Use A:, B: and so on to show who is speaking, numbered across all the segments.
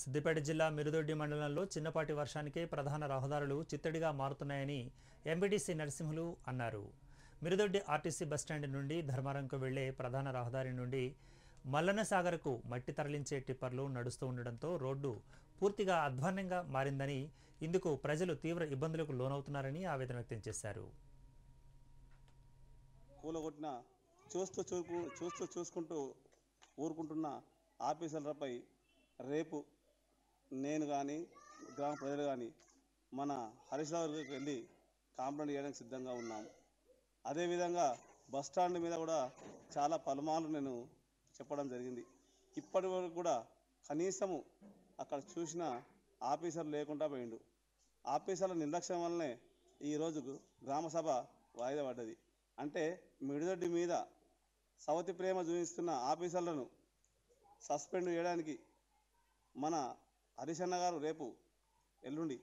A: సిద్దిపేట జిల్లా మిరుదొడ్డి మండలంలో చిన్నపాటి వర్షానికే ప్రధాన రహదారులు చిత్తడిగా మారుతున్నాయని ఎంబీటీసీ నరసింహులు అన్నారు మిరుదొడ్డి ఆర్టీసీ బస్టాండ్ నుండి ధర్మారంకు వెళ్లే ప్రధాన రహదారి నుండి మల్లనసాగర్కు మట్టి తరలించే టిప్పర్లు నడుస్తూ ఉండడంతో రోడ్డు పూర్తిగా అధ్వాన్నంగా మారిందని ఇందుకు ప్రజలు తీవ్ర ఇబ్బందులకు లోనవుతున్నారని ఆవేదన వ్యక్తం చేశారు
B: కూలగొట్టిన చూస్తూ చూపు చూస్తూ చూసుకుంటూ ఊరుకుంటున్న ఆఫీసర్లపై రేపు నేను కానీ గ్రామ ప్రజలు కానీ మన హరీష్ రావు దగ్గరికి వెళ్ళి కాంప్లైంట్ చేయడానికి సిద్ధంగా ఉన్నాం అదేవిధంగా బస్టాండ్ మీద కూడా చాలా పలుమార్లు నేను చెప్పడం జరిగింది ఇప్పటి వరకు కూడా కనీసము అక్కడ చూసిన ఆఫీసర్ లేకుండా పోయిండు ఆఫీసర్ల నిర్లక్ష్యం వల్లనే ఈరోజు గ్రామసభ వాయిదా పడ్డది అంటే మిడిదొడ్డి మీద సవతి ప్రేమ చూపిస్తున్న ఆఫీసర్లను సస్పెండ్ చేయడానికి మన హరిశన్న గారు రేపు ఎల్లుండి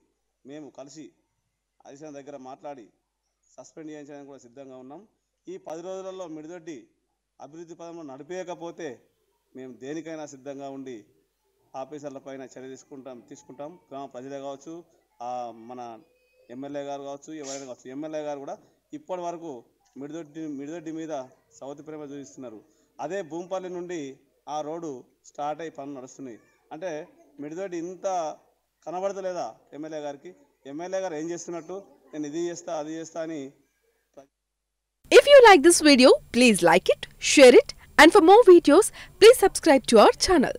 B: మేము కలిసి హరిశన్న దగ్గర మాట్లాడి సస్పెండ్ చేయించడానికి కూడా సిద్ధంగా ఉన్నాం ఈ పది రోజులలో మిడిదొడ్డి అభివృద్ధి పదంలో నడిపేయకపోతే మేము దేనికైనా సిద్ధంగా ఉండి ఆఫీసర్ల పైన చర్య తీసుకుంటాం తీసుకుంటాం గ్రామ ప్రజలే కావచ్చు మన ఎమ్మెల్యే గారు కావచ్చు ఎవరైనా కావచ్చు ఎమ్మెల్యే గారు కూడా ఇప్పటి వరకు మిడిదొడ్డి మిడిదొడ్డి మీద సౌతి ప్రేమ చూపిస్తున్నారు అదే భూంపల్లి నుండి ఆ రోడ్డు స్టార్ట్ అయ్యి పనులు నడుస్తున్నాయి అంటే మిడిదోటి ఇంత కనబడతలేదా ఎమ్మెల్యే గారికి ఎమ్మెల్యే గారు ఏం చేస్తున్నట్టు నేను ఇది చేస్తా అది చేస్తా అని
C: If you like this video please like it share it and for more videos please subscribe to our channel